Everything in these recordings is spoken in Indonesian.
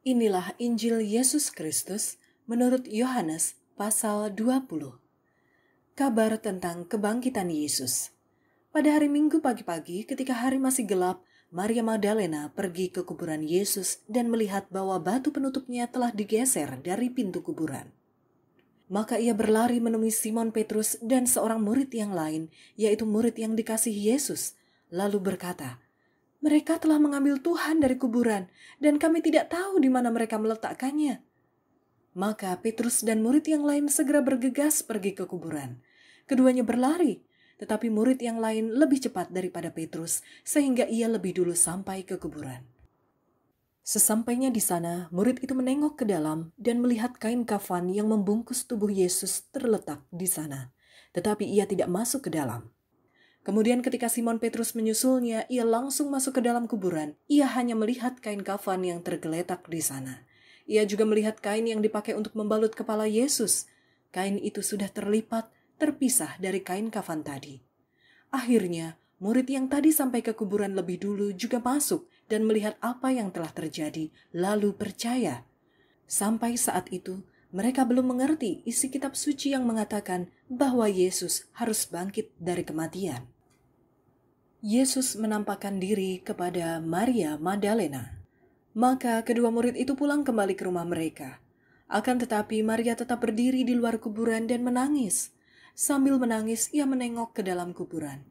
Inilah Injil Yesus Kristus menurut Yohanes pasal 20. Kabar tentang kebangkitan Yesus. Pada hari Minggu pagi-pagi ketika hari masih gelap, Maria Magdalena pergi ke kuburan Yesus dan melihat bahwa batu penutupnya telah digeser dari pintu kuburan. Maka ia berlari menemui Simon Petrus dan seorang murid yang lain, yaitu murid yang dikasih Yesus, lalu berkata, mereka telah mengambil Tuhan dari kuburan, dan kami tidak tahu di mana mereka meletakkannya. Maka Petrus dan murid yang lain segera bergegas pergi ke kuburan. Keduanya berlari, tetapi murid yang lain lebih cepat daripada Petrus, sehingga ia lebih dulu sampai ke kuburan. Sesampainya di sana, murid itu menengok ke dalam dan melihat kain kafan yang membungkus tubuh Yesus terletak di sana, tetapi ia tidak masuk ke dalam. Kemudian ketika Simon Petrus menyusulnya, ia langsung masuk ke dalam kuburan. Ia hanya melihat kain kafan yang tergeletak di sana. Ia juga melihat kain yang dipakai untuk membalut kepala Yesus. Kain itu sudah terlipat, terpisah dari kain kafan tadi. Akhirnya, murid yang tadi sampai ke kuburan lebih dulu juga masuk dan melihat apa yang telah terjadi, lalu percaya. Sampai saat itu, mereka belum mengerti isi kitab suci yang mengatakan bahwa Yesus harus bangkit dari kematian. Yesus menampakkan diri kepada Maria Magdalena. Maka kedua murid itu pulang kembali ke rumah mereka. Akan tetapi Maria tetap berdiri di luar kuburan dan menangis. Sambil menangis, ia menengok ke dalam kuburan.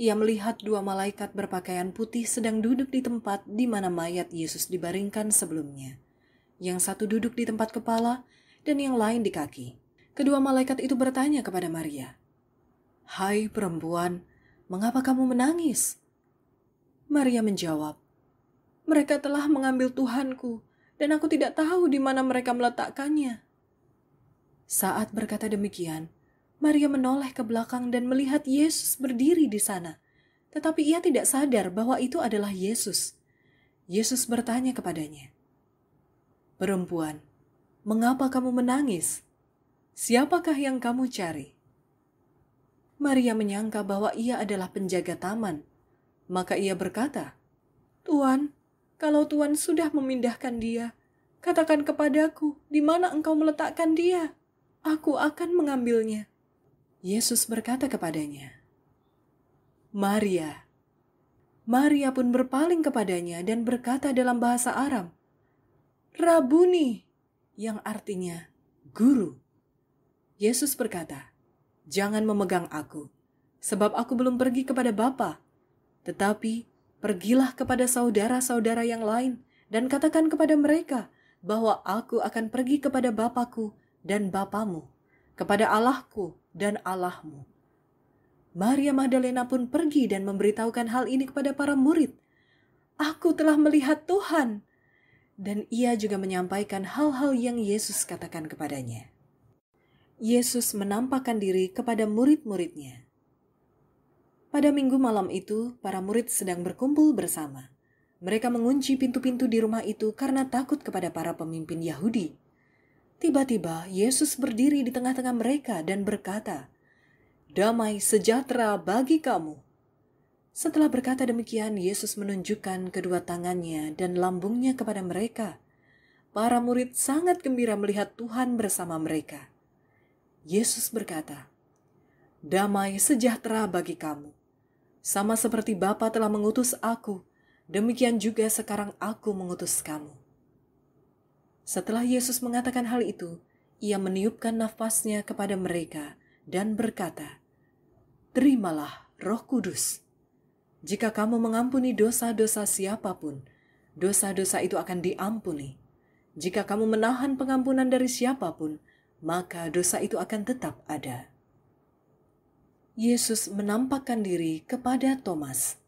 Ia melihat dua malaikat berpakaian putih sedang duduk di tempat di mana mayat Yesus dibaringkan sebelumnya. Yang satu duduk di tempat kepala, dan yang lain di kaki. Kedua malaikat itu bertanya kepada Maria, "Hai perempuan, mengapa kamu menangis?" Maria menjawab, "Mereka telah mengambil Tuhanku, dan aku tidak tahu di mana mereka meletakkannya." Saat berkata demikian, Maria menoleh ke belakang dan melihat Yesus berdiri di sana, tetapi ia tidak sadar bahwa itu adalah Yesus. Yesus bertanya kepadanya, "Perempuan, Mengapa kamu menangis? Siapakah yang kamu cari?" Maria menyangka bahwa ia adalah penjaga taman. Maka ia berkata, "Tuan, kalau Tuan sudah memindahkan dia, katakan kepadaku di mana engkau meletakkan dia. Aku akan mengambilnya." Yesus berkata kepadanya, "Maria." Maria pun berpaling kepadanya dan berkata dalam bahasa Aram, "Rabuni," yang artinya guru. Yesus berkata, "Jangan memegang aku, sebab aku belum pergi kepada Bapa, tetapi pergilah kepada saudara-saudara yang lain dan katakan kepada mereka bahwa aku akan pergi kepada Bapakku dan Bapamu, kepada Allahku dan Allahmu." Maria Magdalena pun pergi dan memberitahukan hal ini kepada para murid. "Aku telah melihat Tuhan," dan ia juga menyampaikan hal-hal yang Yesus katakan kepadanya. Yesus menampakkan diri kepada murid-muridnya. Pada minggu malam itu, para murid sedang berkumpul bersama. Mereka mengunci pintu-pintu di rumah itu karena takut kepada para pemimpin Yahudi. Tiba-tiba Yesus berdiri di tengah-tengah mereka dan berkata, "Damai sejahtera bagi kamu." Setelah berkata demikian, Yesus menunjukkan kedua tangannya dan lambungnya kepada mereka. Para murid sangat gembira melihat Tuhan bersama mereka. Yesus berkata, "Damai sejahtera bagi kamu. Sama seperti Bapa telah mengutus Aku, demikian juga sekarang Aku mengutus kamu." Setelah Yesus mengatakan hal itu, Ia meniupkan nafasnya kepada mereka dan berkata, "Terimalah Roh Kudus." Jika kamu mengampuni dosa-dosa siapapun, dosa-dosa itu akan diampuni. Jika kamu menahan pengampunan dari siapapun, maka dosa itu akan tetap ada. Yesus menampakkan diri kepada Thomas.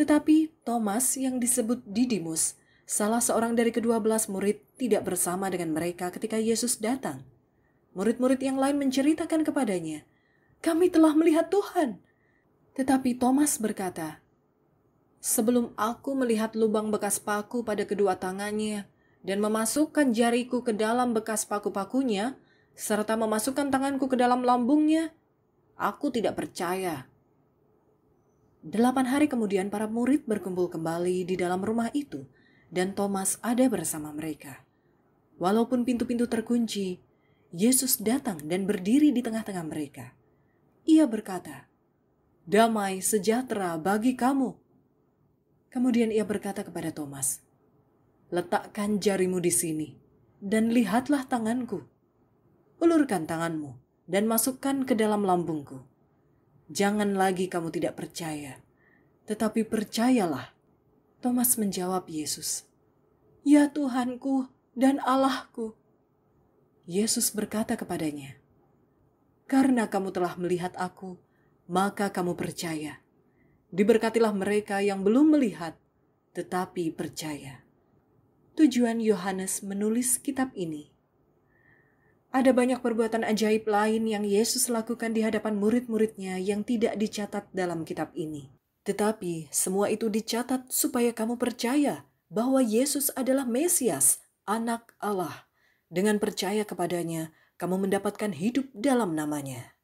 Tetapi Thomas yang disebut Didimus, salah seorang dari kedua belas murid, tidak bersama dengan mereka ketika Yesus datang. Murid-murid yang lain menceritakan kepadanya, "Kami telah melihat Tuhan." Tetapi Thomas berkata, Sebelum aku melihat lubang bekas paku pada kedua tangannya dan memasukkan jariku ke dalam bekas paku-pakunya, serta memasukkan tanganku ke dalam lambungnya, aku tidak percaya. Delapan hari kemudian para murid berkumpul kembali di dalam rumah itu dan Thomas ada bersama mereka. Walaupun pintu-pintu terkunci, Yesus datang dan berdiri di tengah-tengah mereka. Ia berkata, damai sejahtera bagi kamu. Kemudian ia berkata kepada Thomas, "Letakkan jarimu di sini dan lihatlah tanganku. Ulurkan tanganmu dan masukkan ke dalam lambungku. Jangan lagi kamu tidak percaya, tetapi percayalah." Thomas menjawab Yesus, "Ya Tuhanku dan Allahku." Yesus berkata kepadanya, "Karena kamu telah melihat aku, maka kamu percaya. Diberkatilah mereka yang belum melihat, tetapi percaya. Tujuan Yohanes menulis kitab ini. Ada banyak perbuatan ajaib lain yang Yesus lakukan di hadapan murid-muridnya yang tidak dicatat dalam kitab ini. Tetapi semua itu dicatat supaya kamu percaya bahwa Yesus adalah Mesias, anak Allah. Dengan percaya kepadanya, kamu mendapatkan hidup dalam namanya.